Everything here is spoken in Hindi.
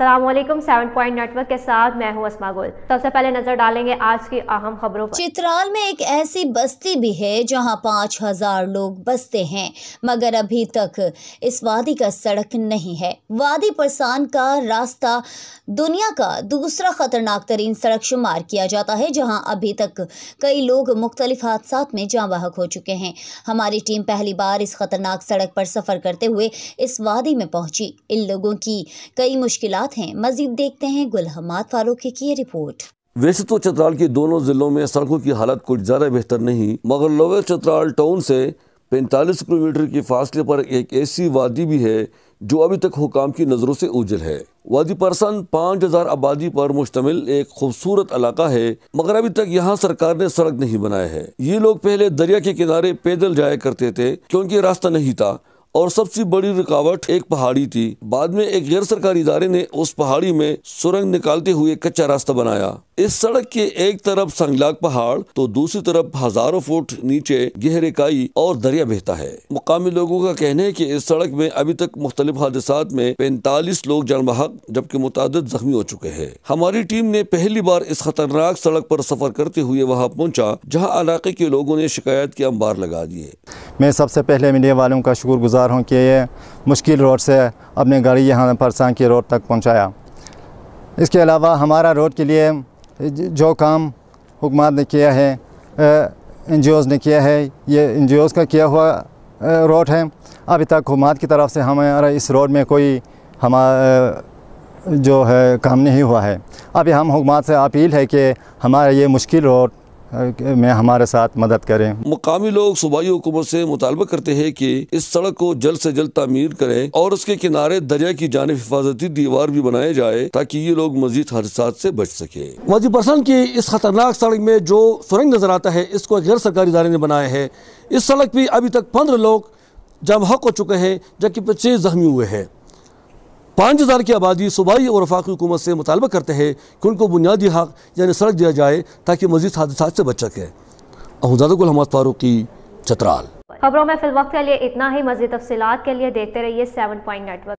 सलामकुम सेवन पॉइंट नेटवर्क के साथ मैं हूं असमा गुल तो सबसे पहले नजर डालेंगे आज की अहम खबरों पर चित्राल में एक ऐसी बस्ती भी है जहां पाँच हजार लोग बसते हैं मगर अभी तक इस वादी का सड़क नहीं है वादी परसान का रास्ता दुनिया का दूसरा खतरनाक तरीन सड़क शुमार किया जाता है जहाँ अभी तक कई लोग मुख्तलिफ हादसा में जाँ बहक हो चुके हैं हमारी टीम पहली बार इस खतरनाक सड़क पर सफर करते हुए इस वादी में पहुंची इन लोगों की कई मुश्किल साथ हैं मजीद देखते हैं गुल हमाद फारूक की, रिपोर्ट वैसे तो चतराल के दोनों जिलों में सड़कों की हालत कुछ ज़्यादा बेहतर नहीं मगर लोअर चतराल टाउन से 45 किलोमीटर के फासले पर एक ऐसी वादी भी है जो अभी तक हुकाम की नज़रों से उजल है वादी परसन पाँच हज़ार आबादी पर मुश्तमिल एक खूबसूरत इलाका है मगर अभी तक यहाँ सरकार ने सड़क नहीं बनाया है ये लोग पहले दरिया के किनारे पैदल जाया करते थे क्योंकि रास्ता नहीं था और सबसे बड़ी रुकावट एक पहाड़ी थी बाद में एक गैर सरकारी इदारे ने उस पहाड़ी में सुरंग निकालते हुए कच्चा रास्ता बनाया इस सड़क के एक तरफ संगलाक पहाड़ तो दूसरी तरफ हजारों फुट नीचे गहरे काई और दरिया बहता है मुकामी लोगों का कहना है कि इस सड़क में अभी तक मुख्तलिफ हादसा में पैंतालीस लोग जान बहक जबकि मुतद जख्मी हो चुके हैं हमारी टीम ने पहली बार इस खतरनाक सड़क पर सफर करते हुए वहाँ पहुँचा जहाँ इलाके के लोगों ने शिकायत के अंबार लगा दिए मैं सबसे पहले मीडिया वालों का शुक्रगुजार हूँ कि ये मुश्किल रोड से अपने गाड़ी यहाँ परसा के रोड तक पहुँचाया इसके अलावा हमारा रोड के लिए जो काम हुकूमत ने किया है एन ने किया है ये एन का किया हुआ रोड है अभी तक हुकूमत की तरफ से हमारा इस रोड में कोई हमारा जो है काम नहीं हुआ है अभी हम हुकूमत से अपील है कि हमारा ये मुश्किल रोड में हमारे साथ मदद करें मुकामी लोग सूबाई हुकूमत से मुतालबा करते हैं कि इस सड़क को जल्द से जल्द तमीर करें और उसके किनारे दरिया की जानब हिफाजती दीवार भी बनाए जाए ताकि ये लोग मजीद हादसा से बच सके वजी पसंद की इस खतरनाक सड़क में जो सुरंग नजर आता है इसको एक गैर सरकारी इदारे ने बनाया है इस सड़क पर अभी तक पंद्रह लोग जम हक हो चुके हैं जबकि पच्चीस जख्मी हुए हैं पाँच हज़ार की आबादी सूबाई और वफाकी हुकूमत से मुतालबा करते हैं कि उनको बुनियादी हक यानी सड़क दिया जाए ताकि मजीद हादसा से बच सके अहमदादा गुल हमद फारूकी चतराल खबरों में वक्त के लिए इतना ही मजीद तफसीत के लिए देखते रहिए सेवन पॉइंट नेटवर्क